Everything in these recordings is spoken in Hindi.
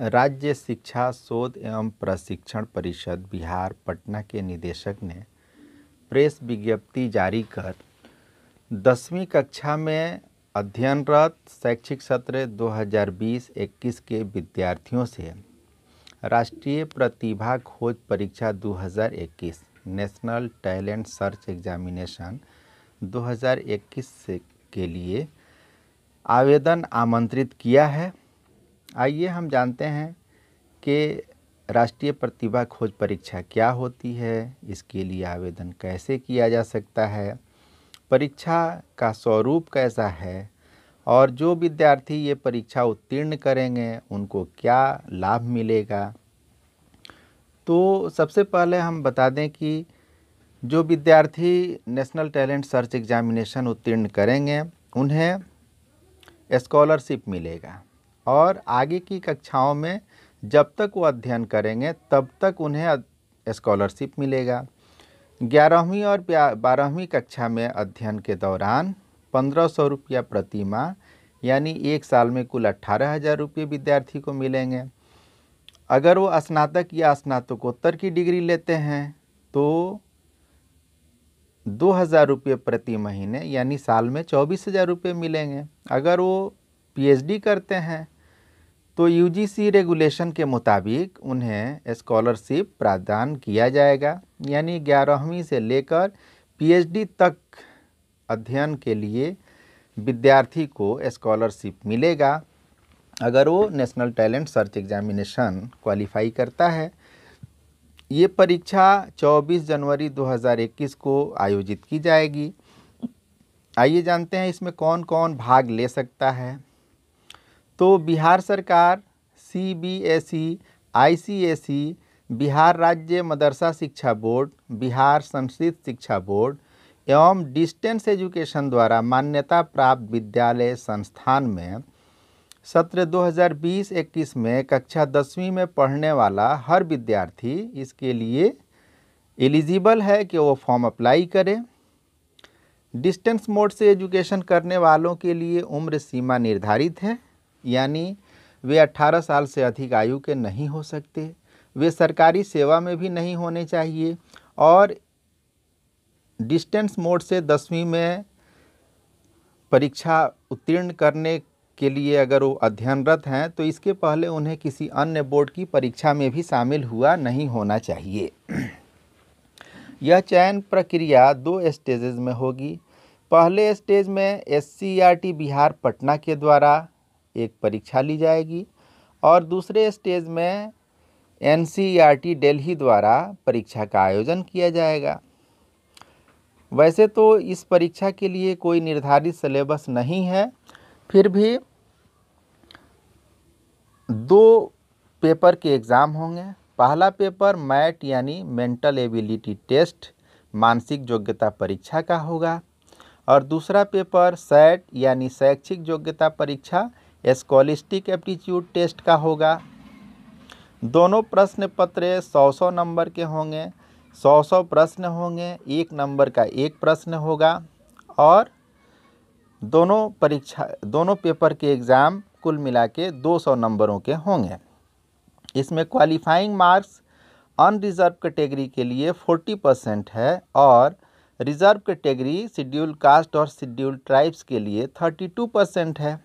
राज्य शिक्षा शोध एवं प्रशिक्षण परिषद बिहार पटना के निदेशक ने प्रेस विज्ञप्ति जारी कर दसवीं कक्षा में अध्ययनरत शैक्षिक सत्र 2020-21 के विद्यार्थियों से राष्ट्रीय प्रतिभा खोज परीक्षा 2021 नेशनल टैलेंट सर्च एग्जामिनेशन 2021 से के लिए आवेदन आमंत्रित किया है आइए हम जानते हैं कि राष्ट्रीय प्रतिभा खोज परीक्षा क्या होती है इसके लिए आवेदन कैसे किया जा सकता है परीक्षा का स्वरूप कैसा है और जो विद्यार्थी ये परीक्षा उत्तीर्ण करेंगे उनको क्या लाभ मिलेगा तो सबसे पहले हम बता दें कि जो विद्यार्थी नेशनल टैलेंट सर्च एग्जामिनेशन उत्तीर्ण करेंगे उन्हें स्कॉलरशिप मिलेगा और आगे की कक्षाओं में जब तक वो अध्ययन करेंगे तब तक उन्हें स्कॉलरशिप मिलेगा ग्यारहवीं और बारहवीं कक्षा में अध्ययन के दौरान पंद्रह सौ रुपया प्रति माह यानी एक साल में कुल अट्ठारह हज़ार रुपये विद्यार्थी को मिलेंगे अगर वो स्नातक या स्नातकोत्तर की डिग्री लेते हैं तो दो हज़ार रुपये प्रति महीने यानी साल में चौबीस हज़ार रुपये मिलेंगे अगर वो पीएचडी करते हैं तो यूजीसी रेगुलेशन के मुताबिक उन्हें स्कॉलरशिप प्रदान किया जाएगा यानी ग्यारहवीं से लेकर पीएचडी तक अध्ययन के लिए विद्यार्थी को स्कॉलरशिप मिलेगा अगर वो national talent search examination qualify करता है ये परीक्षा 24 जनवरी 2021 को आयोजित की जाएगी आइए जानते हैं इसमें कौन कौन भाग ले सकता है तो बिहार सरकार C B S E I C S E Bihar राज्य मदरसा शिक्षा बोर्ड बिहार संस्कृत शिक्षा बोर्ड एवं डिस्टेंस एजुकेशन द्वारा मान्यता प्राप्त विद्यालय संस्थान में सत्र 2020-21 में कक्षा दसवीं में पढ़ने वाला हर विद्यार्थी इसके लिए एलिजिबल है कि वो फॉर्म अप्लाई करे डिस्टेंस मोड से एजुकेशन करने वालों के लिए उम्र सीमा निर्धारित है यानी वे 18 साल से अधिक आयु के नहीं हो सकते वे सरकारी सेवा में भी नहीं होने चाहिए और डिस्टेंस मोड से दसवीं में परीक्षा उत्तीर्ण करने के लिए अगर वो अध्ययनरत हैं तो इसके पहले उन्हें किसी अन्य बोर्ड की परीक्षा में भी शामिल हुआ नहीं होना चाहिए यह चयन प्रक्रिया दो स्टेजेज में होगी पहले स्टेज में एस बिहार पटना के द्वारा एक परीक्षा ली जाएगी और दूसरे स्टेज में एन सी e दिल्ली द्वारा परीक्षा का आयोजन किया जाएगा वैसे तो इस परीक्षा के लिए कोई निर्धारित सिलेबस नहीं है फिर भी दो पेपर के एग्ज़ाम होंगे पहला पेपर मैट यानी मेंटल एबिलिटी टेस्ट मानसिक योग्यता परीक्षा का होगा और दूसरा पेपर सेट यानी शैक्षिक योग्यता परीक्षा स्कॉलिस्टिक एप्टीट्यूड टेस्ट का होगा दोनों प्रश्न पत्र सौ सौ नंबर के होंगे सौ सौ प्रश्न होंगे एक नंबर का एक प्रश्न होगा और दोनों परीक्षा दोनों पेपर के एग्ज़ाम कुल मिला के दो सौ नंबरों के होंगे इसमें क्वालिफाइंग मार्क्स अनरिजर्व कैटेगरी के लिए फोर्टी परसेंट है और रिजर्व कैटेगरी शेड्यूल कास्ट और शेड्यूल ट्राइब्स के लिए थर्टी टू परसेंट है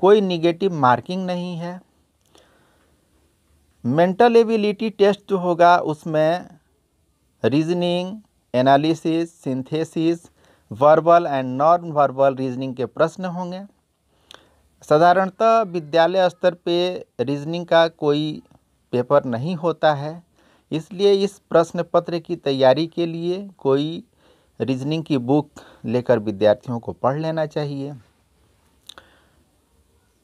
कोई निगेटिव मार्किंग नहीं है मेंटल एबिलिटी टेस्ट जो होगा उसमें reasoning analysis synthesis verbal and non verbal reasoning के प्रश्न होंगे साधारणतः विद्यालय स्तर पे रीजनिंग का कोई पेपर नहीं होता है इसलिए इस प्रश्न पत्र की तैयारी के लिए कोई रीजनिंग की बुक लेकर विद्यार्थियों को पढ़ लेना चाहिए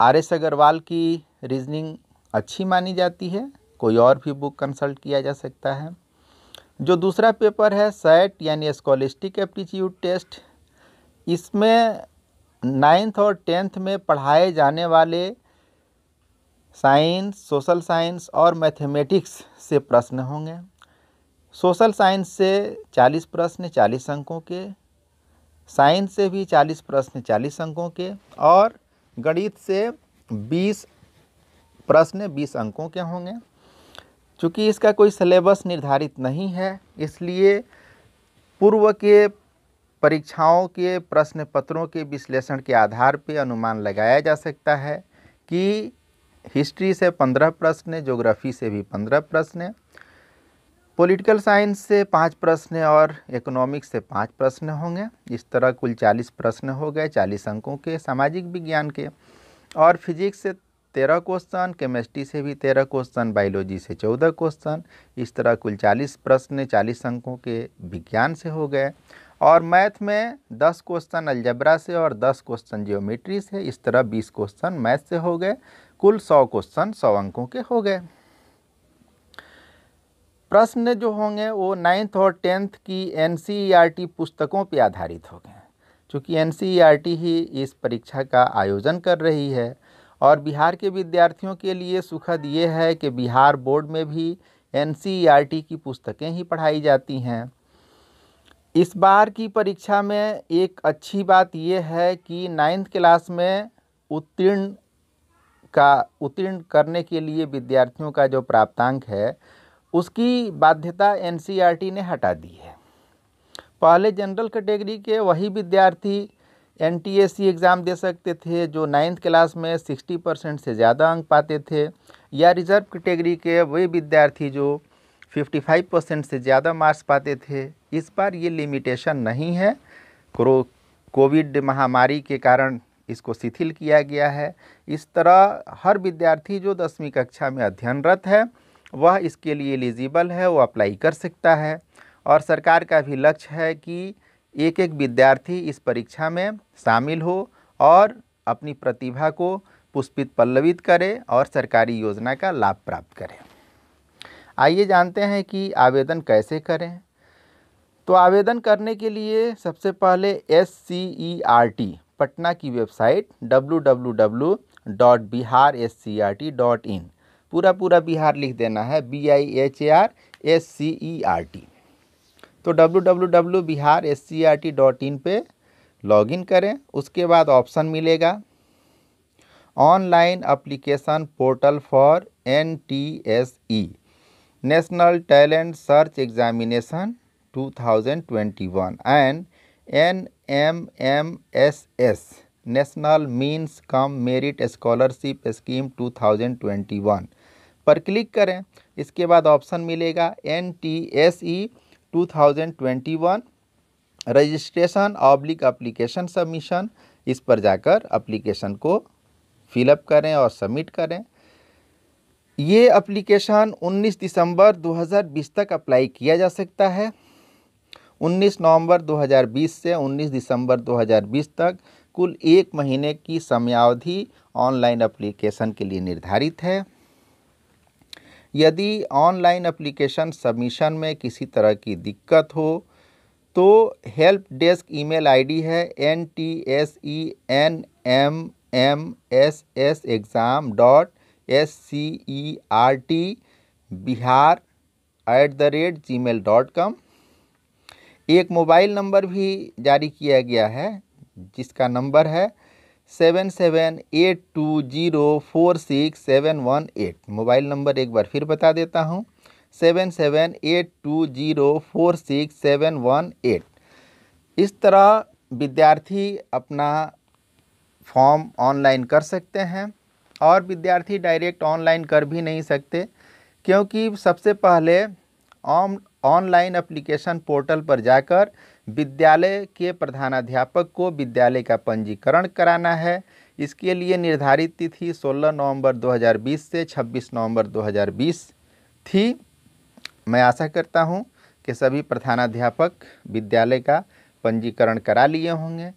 आर एस अग्रवाल की रीजनिंग अच्छी मानी जाती है कोई और भी बुक कंसल्ट किया जा सकता है जो दूसरा पेपर है सेट यानी स्कॉलिस्टिक एप्टीट्यूड टेस्ट इसमें नाइन्थ और टेंथ में पढ़ाए जाने वाले साइंस सोशल साइंस और मैथमेटिक्स से प्रश्न होंगे सोशल साइंस से 40 प्रश्न 40 अंकों के साइंस से भी 40 प्रश्न 40 अंकों के और गणित से 20 प्रश्न 20 अंकों के होंगे चूँकि इसका कोई सिलेबस निर्धारित नहीं है इसलिए पूर्व के परीक्षाओं के प्रश्न पत्रों के विश्लेषण के आधार पर अनुमान लगाया जा सकता है कि हिस्ट्री से पंद्रह प्रश्न ज्योग्राफी से भी पंद्रह प्रश्न पॉलिटिकल साइंस से पाँच प्रश्न और इकोनॉमिक्स से पाँच प्रश्न होंगे इस तरह कुल चालीस प्रश्न हो गए चालीस अंकों के सामाजिक विज्ञान के और फिजिक्स से तेरह क्वेश्चन केमिस्ट्री से भी तेरह क्वेश्चन बायोलॉजी से चौदह क्वेश्चन इस तरह कुल चालीस प्रश्न चालीस अंकों के विज्ञान से हो गए और मैथ में दस क्वेश्चन अल्जबरा से और दस क्वेश्चन जियोमेट्री से इस तरह बीस क्वेश्चन मैथ से हो गए कुल सौ क्वेश्चन सौ अंकों के हो गए प्रश्न जो होंगे वो नाइन्थ और टेंथ की एन e पुस्तकों पर आधारित होंगे चूँकि एन e ही इस परीक्षा का आयोजन कर रही है और बिहार के विद्यार्थियों के लिए सुखद ये है कि बिहार बोर्ड में भी एन e की पुस्तकें ही पढ़ाई जाती हैं इस बार की परीक्षा में एक अच्छी बात ये है कि नाइन्थ क्लास में उत्तीर्ण का उत्तीर्ण करने के लिए विद्यार्थियों का जो प्राप्तांक है उसकी बाध्यता एन e ने हटा दी है पहले जनरल कैटेगरी के वही विद्यार्थी एन एग्ज़ाम e दे सकते थे जो नाइन्थ क्लास में सिक्सटी परसेंट से ज़्यादा अंक पाते थे या रिजर्व कैटेगरी के वही विद्यार्थी जो फिफ्टी फाइव परसेंट से ज़्यादा मार्क्स पाते थे इस बार ये लिमिटेशन नहीं है कोविड महामारी के कारण इसको शिथिल किया गया है इस तरह हर विद्यार्थी जो दसवीं कक्षा में अध्ययनरत है वह इसके लिए एलिजिबल है वो अप्लाई कर सकता है और सरकार का भी लक्ष्य है कि एक एक विद्यार्थी इस परीक्षा में शामिल हो और अपनी प्रतिभा को पुष्पित पल्लवित करे और सरकारी योजना का लाभ प्राप्त करें आइए जानते हैं कि आवेदन कैसे करें तो आवेदन करने के लिए सबसे पहले S C E R T Patna की website W W W dot Bihar S C R T dot in पूरा पूरा बिहार लिख देना है B I H A R S C E R T तो W W W Bihar S C R T dot in पर लॉग इन करें उसके बाद ऑप्शन मिलेगा online application portal for N T S E national talent search examination 2021 and N M M S S national means cum merit scholarship scheme 2021 पर क्लिक करें इसके बाद ऑप्शन मिलेगा N T S E two thousand twenty one registration oblique application submission इस पर जाकर अप्लीकेशन को फिलअप करें और सबमिट करें ये अप्लीकेशन 19 दिसंबर 2020 तक अप्लाई किया जा सकता है 19 नवंबर 2020 से 19 दिसंबर 2020 तक कुल एक महीने की समयावधि ऑनलाइन अप्लीकेशन के लिए निर्धारित है यदि ऑनलाइन एप्लीकेशन सबमिशन में किसी तरह की दिक्कत हो तो हेल्प डेस्क ईमेल आईडी है N T S E N M M S S exam dot S C E R T Bihar at the rate Gmail dot com एक मोबाइल नंबर भी जारी किया गया है जिसका नंबर है seven seven eight two zero four six seven one eight mobile number एक बार फिर बता देता हूँ seven seven eight two zero four six seven one eight इस तरह विद्यार्थी अपना फॉर्म ऑनलाइन कर सकते हैं और विद्यार्थी डायरेक्ट ऑनलाइन कर भी नहीं सकते क्योंकि सबसे पहले ऑनलाइन एप्लीकेशन पोर्टल पर जाकर विद्यालय के प्रधानाध्यापक को विद्यालय का पंजीकरण कराना है इसके लिए निर्धारित तिथि 16 नवंबर 2020 से 26 नवंबर 2020 थी मैं आशा करता हूं कि सभी प्रधानाध्यापक विद्यालय का पंजीकरण करा लिए होंगे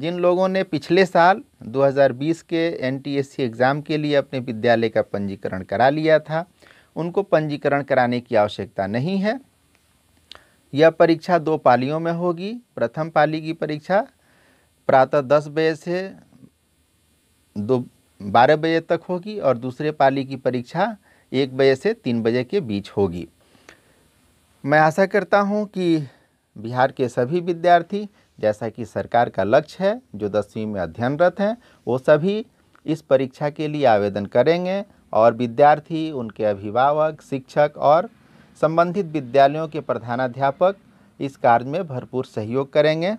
जिन लोगों ने पिछले साल 2020 के एन एग्ज़ाम के लिए अपने विद्यालय का पंजीकरण करा लिया था उनको पंजीकरण कराने की आवश्यकता नहीं है यह परीक्षा दो पालियों में होगी प्रथम पाली की परीक्षा प्रातः दस बजे से दो बारह बजे तक होगी और दूसरे पाली की परीक्षा एक बजे से तीन बजे के बीच होगी मैं आशा करता हूं कि बिहार के सभी विद्यार्थी जैसा कि सरकार का लक्ष्य है जो दसवीं में अध्ययनरत हैं वो सभी इस परीक्षा के लिए आवेदन करेंगे और विद्यार्थी उनके अभिभावक शिक्षक और संबंधित विद्यालयों के प्रधानाध्यापक इस कार्य में भरपूर सहयोग करेंगे